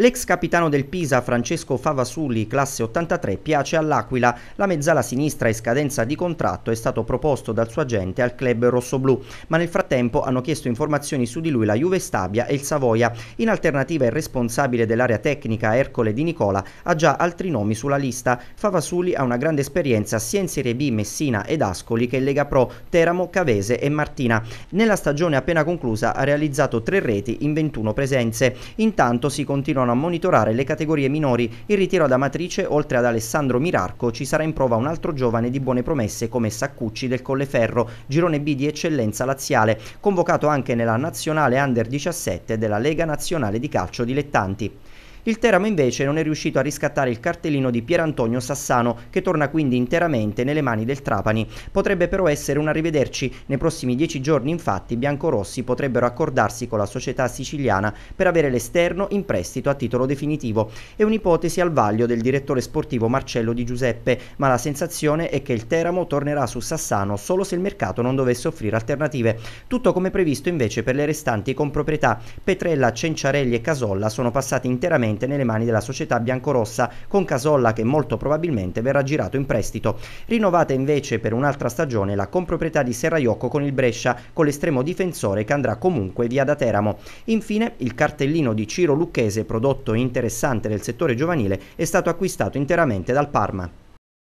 L'ex capitano del Pisa Francesco Favasulli, classe 83, piace all'Aquila. La mezzala sinistra e scadenza di contratto è stato proposto dal suo agente al club rossoblù, ma nel frattempo hanno chiesto informazioni su di lui la Juve Stabia e il Savoia. In alternativa il responsabile dell'area tecnica Ercole Di Nicola ha già altri nomi sulla lista. Favasuli ha una grande esperienza sia in Serie B, Messina ed Ascoli che in Lega Pro, Teramo, Cavese e Martina. Nella stagione appena conclusa ha realizzato tre reti in 21 presenze. Intanto si continuano continuano a monitorare le categorie minori. Il ritiro ad Amatrice, oltre ad Alessandro Mirarco, ci sarà in prova un altro giovane di buone promesse come Saccucci del Colleferro, girone B di eccellenza laziale, convocato anche nella nazionale under 17 della Lega Nazionale di Calcio Dilettanti. Il Teramo invece non è riuscito a riscattare il cartellino di Pierantonio Sassano, che torna quindi interamente nelle mani del Trapani. Potrebbe però essere un arrivederci. Nei prossimi dieci giorni, infatti, biancorossi potrebbero accordarsi con la società siciliana per avere l'esterno in prestito a titolo definitivo. È un'ipotesi al vaglio del direttore sportivo Marcello Di Giuseppe, ma la sensazione è che il Teramo tornerà su Sassano solo se il mercato non dovesse offrire alternative. Tutto come previsto invece per le restanti con proprietà. Petrella, Cenciarelli e Casolla sono passati interamente direttamente nelle mani della società biancorossa con Casolla che molto probabilmente verrà girato in prestito. Rinnovata invece per un'altra stagione la comproprietà di Serraiocco con il Brescia, con l'estremo difensore che andrà comunque via da Teramo. Infine il cartellino di Ciro Lucchese, prodotto interessante nel settore giovanile, è stato acquistato interamente dal Parma.